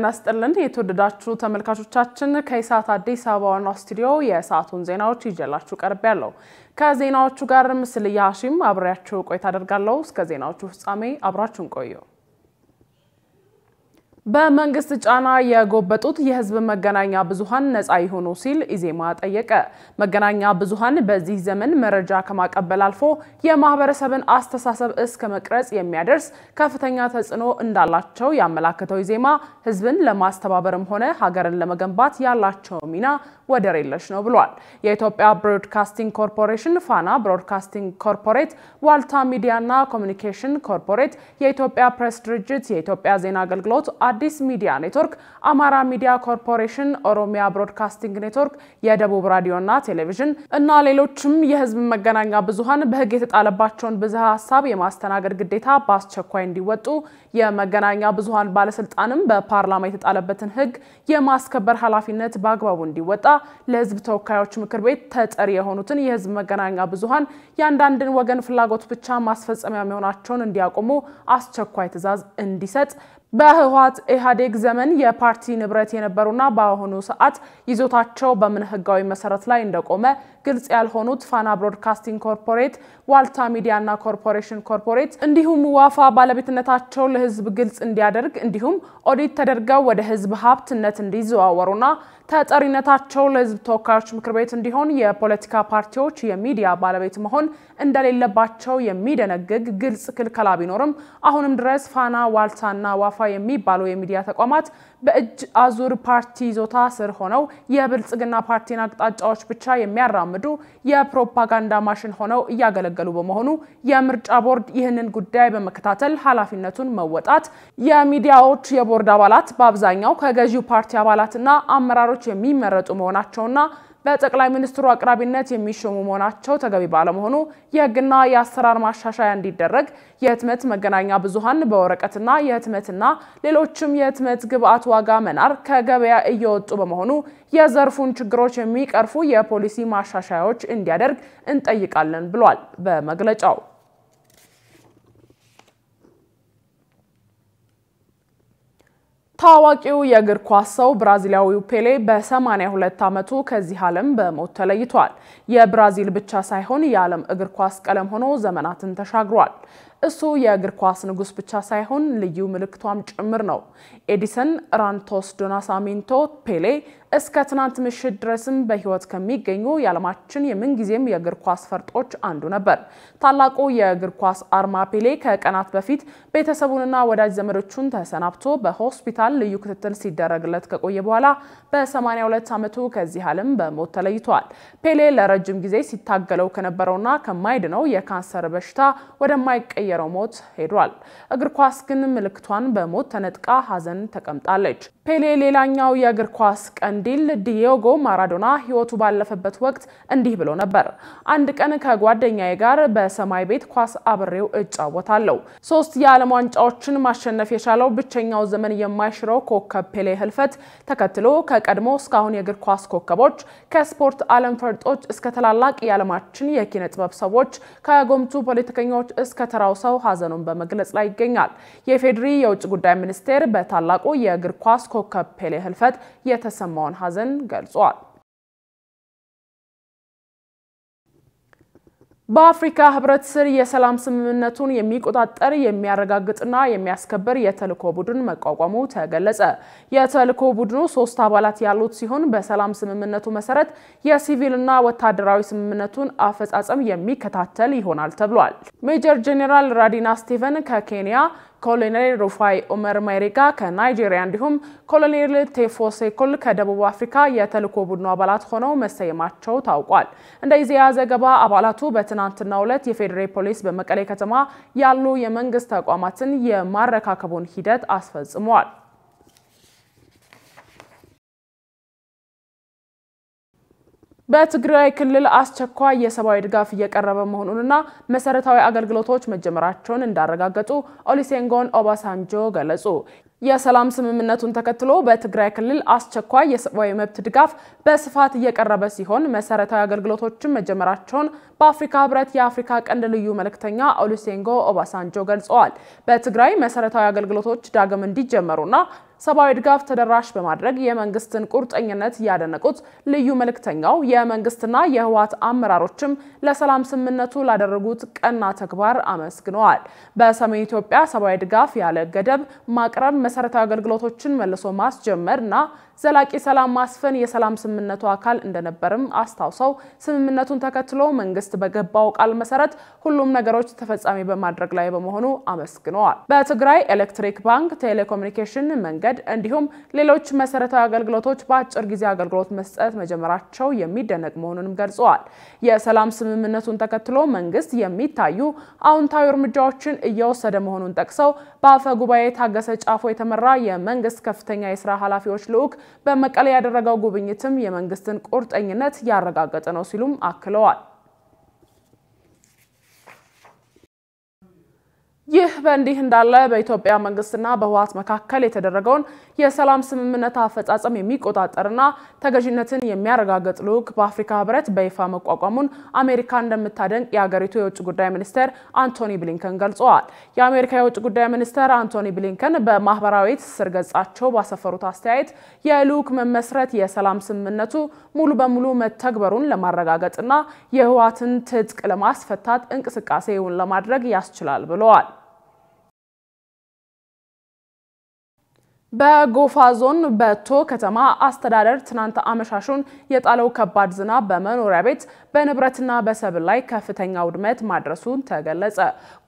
ጤና ስጥልን የተወደዳችሁ ተመልካቾቻችን፣ ከኢሳት አዲስ አበባ ዋና ስቱዲዮ የሰዓቱን ዜናዎች ይዤላችሁ ቀርቤያለሁ። ከዜናዎቹ ጋር ምስል ያሺም አብሬያችሁ ቆይታ አደርጋለሁ። እስከ ዜናዎቹ ፍጻሜ አብራችሁን ቆዩ። በመንግስት ጫና የጎበጡት የህዝብ መገናኛ ብዙሃን ነፃ ይሆኑ ሲል ኢዜማ ጠየቀ። መገናኛ ብዙሃን በዚህ ዘመን መረጃ ከማቀበል አልፎ የማህበረሰብን አስተሳሰብ እስከ መቅረጽ የሚያደርስ ከፍተኛ ተጽዕኖ እንዳላቸው ያመላከተው ኢዜማ ህዝብን ለማስተባበርም ሆነ ሀገርን ለመገንባት ያላቸው ሚና ወደር የለሽ ነው ብሏል። የኢትዮጵያ ብሮድካስቲንግ ኮርፖሬሽን፣ ፋና ብሮድካስቲንግ ኮርፖሬት፣ ዋልታ ሚዲያና ኮሚኒኬሽን ኮርፖሬት፣ የኢትዮጵያ ፕሬስ ድርጅት፣ የኢትዮጵያ ዜና አገልግሎት አዲስ ሚዲያ ኔትወርክ፣ አማራ ሚዲያ ኮርፖሬሽን፣ ኦሮሚያ ብሮድካስቲንግ ኔትወርክ፣ የደቡብ ራዲዮና ቴሌቪዥን እና ሌሎችም የህዝብ መገናኛ ብዙሀን በህግ የተጣለባቸውን ብዝሃ ሀሳብ የማስተናገድ ግዴታ በአስቸኳይ እንዲወጡ የመገናኛ ብዙሀን ባለስልጣንም በፓርላማ የተጣለበትን ህግ የማስከበር ኃላፊነት በአግባቡ እንዲወጣ ለህዝብ ተወካዮች ምክር ቤት ተጠሪ የሆኑትን የህዝብ መገናኛ ብዙሀን የአንዳንድን ወገን ፍላጎት ብቻ ማስፈጸሚያ መሆናቸውን እንዲያቆሙ አስቸኳይ ትዕዛዝ እንዲሰጥ በህወሓት ኢህአዴግ ዘመን የፓርቲ ንብረት የነበሩና በአሁኑ ሰዓት ይዞታቸው በምን ህጋዊ መሰረት ላይ እንደቆመ ግልጽ ያልሆኑት ፋና ብሮድካስቲንግ ኮርፖሬት፣ ዋልታ ሚዲያና ኮርፖሬሽን ኮርፖሬት እንዲሁም ዋፋ ባለቤትነታቸው ለህዝብ ግልጽ እንዲያደርግ እንዲሁም ኦዲት ተደርገው ወደ ህዝብ ሀብትነት እንዲዘዋወሩና ተጠሪነታቸው ለህዝብ ተወካዮች ምክር ቤት እንዲሆን የፖለቲካ ፓርቲዎች የሚዲያ ባለቤት መሆን እንደሌለባቸው የሚደነግግ ግልጽ ክልከላ ቢኖርም አሁንም ድረስ ፋና፣ ዋልታና ዋፋ የሚባሉ የሚዲያ ተቋማት በእጅ አዙር ፓርቲ ይዞታ ስር ሆነው የብልጽግና ፓርቲን አቅጣጫዎች ብቻ የሚያራ። ሲያራምዱ የፕሮፓጋንዳ ማሽን ሆነው እያገለገሉ በመሆኑ የምርጫ ቦርድ ይህንን ጉዳይ በመከታተል ኃላፊነቱን መወጣት፣ የሚዲያዎች የቦርድ አባላት በአብዛኛው ከገዢው ፓርቲ አባላትና አመራሮች የሚመረጡ መሆናቸውና በጠቅላይ ሚኒስትሩ አቅራቢነት የሚሾሙ መሆናቸው ተገቢ ባለመሆኑ የህግና የአሰራር ማሻሻያ እንዲደረግ የህትመት መገናኛ ብዙሀን በወረቀትና የህትመትና ሌሎችም የህትመት ግብአት ዋጋ መናር ከገበያ እየወጡ በመሆኑ የዘርፉን ችግሮች የሚቀርፉ የፖሊሲ ማሻሻያዎች እንዲያደርግ እንጠይቃለን ብሏል በመግለጫው። ታዋቂው የእግር ኳስ ሰው ብራዚላዊው ፔሌ በ82 ዓመቱ ከዚህ ዓለም በሞት ተለይቷል። የብራዚል ብቻ ሳይሆን የዓለም እግር ኳስ ቀለም ሆኖ ዘመናትን ተሻግሯል። እሱ የእግር ኳስ ንጉስ ብቻ ሳይሆን ልዩ ምልክቷም ጭምር ነው። ኤዲሰን፣ ራንቶስ ዶናሳሚንቶ፣ ፔሌ እስከ ትናንት ምሽት ድረስም በህይወት ከሚገኙ የዓለማችን የምንጊዜም የእግር ኳስ ፈርጦች አንዱ ነበር። ታላቁ የእግር ኳስ አርማ ፔሌ ከቀናት በፊት ቤተሰቡንና ወዳጅ ዘመዶቹን ተሰናብቶ በሆስፒታል ልዩ ክትትል ሲደረግለት ከቆየ በኋላ በ82 ዓመቱ ከዚህ ዓለም በሞት ተለይቷል። ፔሌ ለረጅም ጊዜ ሲታገለው ከነበረውና ከማይድነው የካንሰር በሽታ ወደማይቀየ በተቀየረው ሞት ሄዷል። እግር ኳስ ግን ምልክቷን በሞት ተነጥቃ ሀዘን ተቀምጣለች። ፔሌ ሌላኛው የእግር ኳስ ቀንዲል ዲዮጎ ማራዶና ህይወቱ ባለፈበት ወቅት እንዲህ ብሎ ነበር። አንድ ቀን ከጓደኛዬ ጋር በሰማይ ቤት ኳስ አብሬው እጫወታለሁ። ሶስት የዓለም ዋንጫዎችን ማሸነፍ የቻለው ብቸኛው ዘመን የማይሽረው ኮከብ ፔሌ ህልፈት ተከትሎ ከቀድሞ እስካሁን የእግር ኳስ ኮከቦች ከስፖርት ዓለም ፈርጦች እስከ ትላላቅ የዓለማችን የኪነ ጥበብ ሰዎች ከጎምቱ ፖለቲከኞች እስከ ተራው ሰው ሀዘኑን በመግለጽ ላይ ይገኛል። የፌድሪ የውጭ ጉዳይ ሚኒስቴር በታላቁ የእግር ኳስ ኮከብ ፔሌ ህልፈት የተሰማውን ሀዘን ገልጿል። በአፍሪካ ህብረት ስር የሰላም ስምምነቱን የሚቆጣጠር የሚያረጋግጥና የሚያስከብር የተልእኮ ቡድን መቋቋሙ ተገለጸ። የተልእኮ ቡድኑ ሶስት አባላት ያሉት ሲሆን በሰላም ስምምነቱ መሰረት የሲቪልና ወታደራዊ ስምምነቱን አፈጻጸም የሚከታተል ይሆናል ተብሏል። ሜጀር ጄኔራል ራዲና ስቲቨን ከኬንያ ኮሎኔል ሩፋይ ኡመር ማይሪጋ ከናይጄሪያ እንዲሁም ኮሎኔል ቴፎሴኮል ከደቡብ አፍሪካ የተልእኮ ቡድኑ አባላት ሆነው መሰየማቸው ታውቋል። እንደ ኢዜአ ዘገባ አባላቱ በትናንትናው ዕለት የፌዴራል ፖሊስ በመቀሌ ከተማ ያሉ የመንግስት ተቋማትን የማረካከቡን ሂደት አስፈጽሟል። በትግራይ ክልል አስቸኳይ የሰብአዊ ድጋፍ እየቀረበ መሆኑንና መሰረታዊ አገልግሎቶች መጀመራቸውን እንዳረጋገጡ ኦሊሴንጎን ኦባሳንጆ ገለጹ። የሰላም ስምምነቱን ተከትሎ በትግራይ ክልል አስቸኳይ የሰብአዊ መብት ድጋፍ በስፋት እየቀረበ ሲሆን መሰረታዊ አገልግሎቶችን መጀመራቸውን በአፍሪካ ህብረት የአፍሪካ ቀንድ ልዩ መልእክተኛ ኦሉሴንጎ ኦባሳንጆ ገልጸዋል። በትግራይ መሰረታዊ አገልግሎቶች ዳግም እንዲጀመሩና ሰብአዊ ድጋፍ ተደራሽ በማድረግ የመንግስትን ቁርጠኝነት ያደነቁት ልዩ መልእክተኛው የመንግስትና የህወሓት አመራሮችም ለሰላም ስምምነቱ ላደረጉት ቀና ተግባር አመስግነዋል። በሰሜን ኢትዮጵያ ሰብአዊ ድጋፍ ያለ ገደብ ማቅረብ፣ መሰረታዊ አገልግሎቶችን መልሶ ማስጀመር እና ዘላቂ ሰላም ማስፈን የሰላም ስምምነቱ አካል እንደነበርም አስታውሰው ስምምነቱን ተከትሎ መንግስት በገባው ቃል መሰረት ሁሉም ነገሮች ተፈጻሚ በማድረግ ላይ በመሆኑ አመስግነዋል። በትግራይ ኤሌክትሪክ ባንክ፣ ቴሌኮሙኒኬሽን፣ መንገድ እንዲሁም ሌሎች መሰረታዊ አገልግሎቶች በአጭር ጊዜ አገልግሎት መስጠት መጀመራቸው የሚደነቅ መሆኑንም ገልጸዋል። የሰላም ስምምነቱን ተከትሎ መንግስት የሚታዩ አዎንታዊ እርምጃዎችን እየወሰደ መሆኑን ጠቅሰው በአፈ ጉባኤ ታገሰ ጫፎ የተመራ የመንግስት ከፍተኛ የስራ ኃላፊዎች ልዑክ በመቀለ ያደረገው ጉብኝትም የመንግስትን ቁርጠኝነት ያረጋገጠ ነው ሲሉም አክለዋል። ይህ በእንዲህ እንዳለ በኢትዮጵያ መንግስትና በህወሓት መካከል የተደረገውን የሰላም ስምምነት አፈጻጸም የሚቆጣጠርና ተገዥነትን የሚያረጋግጥ ልዑክ በአፍሪካ ህብረት በይፋ መቋቋሙን አሜሪካ እንደምታደንቅ የአገሪቱ የውጭ ጉዳይ ሚኒስትር አንቶኒ ብሊንከን ገልጸዋል። የአሜሪካ የውጭ ጉዳይ ሚኒስትር አንቶኒ ብሊንከን በማህበራዊ ትስስር ገጻቸው ባሰፈሩት አስተያየት የልዑክ መመስረት የሰላም ስምምነቱ ሙሉ በሙሉ መተግበሩን ለማረጋገጥና የህወሓትን ትጥቅ ለማስፈታት እንቅስቃሴውን ለማድረግ ያስችላል ብለዋል። በጎፋ ዞን በቶ ከተማ አስተዳደር ትናንት አመሻሹን የጣለው ከባድ ዝናብ በመኖሪያ ቤት በንብረትና በሰብል ላይ ከፍተኛ ውድመት ማድረሱን ተገለጸ።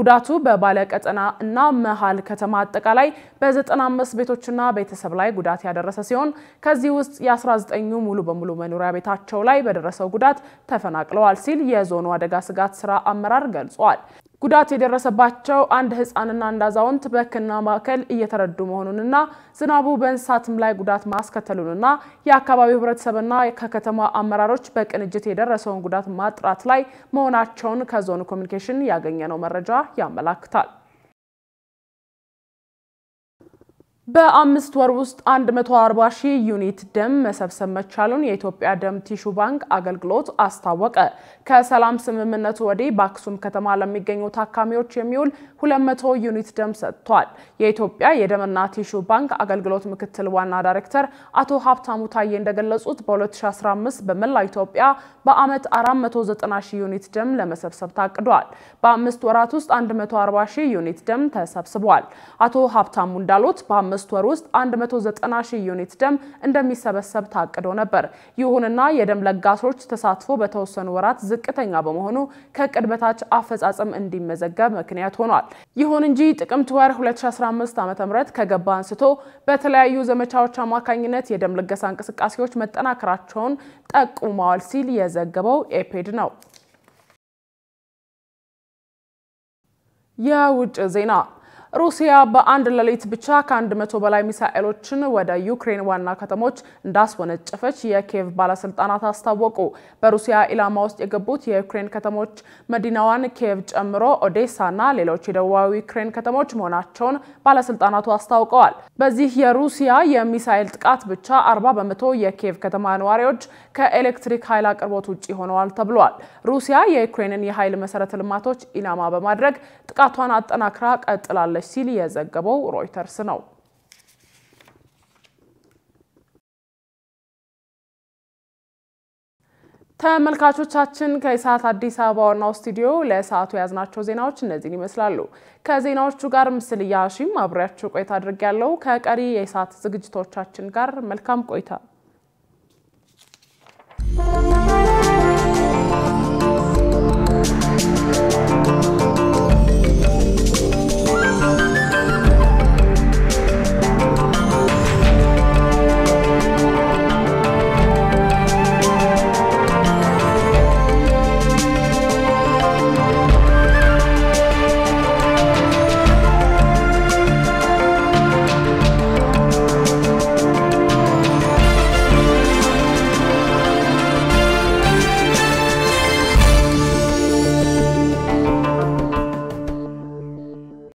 ጉዳቱ በባለቀጠና እና መሀል ከተማ አጠቃላይ በ95 ቤቶችና ቤተሰብ ላይ ጉዳት ያደረሰ ሲሆን ከዚህ ውስጥ የ19ኙ ሙሉ በሙሉ መኖሪያ ቤታቸው ላይ በደረሰው ጉዳት ተፈናቅለዋል ሲል የዞኑ አደጋ ስጋት ስራ አመራር ገልጿል። ጉዳት የደረሰባቸው አንድ ህፃንና አንድ አዛውንት በህክምና ማዕከል እየተረዱ መሆኑንና ዝናቡ በእንስሳትም ላይ ጉዳት ማስከተሉንና የአካባቢው ህብረተሰብና ከከተማ አመራሮች በቅንጅት የደረሰውን ጉዳት ማጥራት ላይ መሆናቸውን ከዞኑ ኮሚኒኬሽን ያገኘነው መረጃ ያመላክታል። በአምስት ወር ውስጥ 140 ሺህ ዩኒት ደም መሰብሰብ መቻሉን የኢትዮጵያ ደም ቲሹ ባንክ አገልግሎት አስታወቀ። ከሰላም ስምምነቱ ወዲህ በአክሱም ከተማ ለሚገኙ ታካሚዎች የሚውል 200 ዩኒት ደም ሰጥቷል። የኢትዮጵያ የደምና ቲሹ ባንክ አገልግሎት ምክትል ዋና ዳይሬክተር አቶ ሀብታሙ ታዬ እንደገለጹት በ2015 በመላ ኢትዮጵያ በአመት 490 ሺህ ዩኒት ደም ለመሰብሰብ ታቅዷል። በአምስት ወራት ውስጥ 140 ሺህ ዩኒት ደም ተሰብስቧል። አቶ ሀብታሙ እንዳሉት በአምስት በአምስት ወር ውስጥ 190 ሺህ ዩኒት ደም እንደሚሰበሰብ ታቅዶ ነበር። ይሁንና የደም ለጋሶች ተሳትፎ በተወሰኑ ወራት ዝቅተኛ በመሆኑ ከቅድ በታች አፈጻጸም እንዲመዘገብ ምክንያት ሆኗል። ይሁን እንጂ ጥቅምት ወር 2015 ዓ.ም ከገባ አንስቶ በተለያዩ ዘመቻዎች አማካኝነት የደም ልገሳ እንቅስቃሴዎች መጠናከራቸውን ጠቁመዋል ሲል የዘገበው ኤፔድ ነው። የውጭ ዜና ሩሲያ በአንድ ሌሊት ብቻ ከአንድ መቶ በላይ ሚሳኤሎችን ወደ ዩክሬን ዋና ከተሞች እንዳስወነጨፈች የኪየቭ ባለስልጣናት አስታወቁ። በሩሲያ ኢላማ ውስጥ የገቡት የዩክሬን ከተሞች መዲናዋን ኪየቭ ጨምሮ ኦዴሳና ሌሎች የደቡባዊ ዩክሬን ከተሞች መሆናቸውን ባለስልጣናቱ አስታውቀዋል። በዚህ የሩሲያ የሚሳኤል ጥቃት ብቻ 40 በመቶ የኪየቭ ከተማ ነዋሪዎች ከኤሌክትሪክ ኃይል አቅርቦት ውጭ ሆነዋል ተብሏል። ሩሲያ የዩክሬንን የኃይል መሰረተ ልማቶች ኢላማ በማድረግ ጥቃቷን አጠናክራ ቀጥላለች ትችላለች ሲል የዘገበው ሮይተርስ ነው። ተመልካቾቻችን ከሰዓት አዲስ አበባ ዋናው ስቱዲዮ ለሰዓቱ የያዝናቸው ዜናዎች እነዚህን ይመስላሉ። ከዜናዎቹ ጋር ምስል እያሺም አብሬያቸው ቆይታ አድርግ ያለው ከቀሪ የሰዓት ዝግጅቶቻችን ጋር መልካም ቆይታ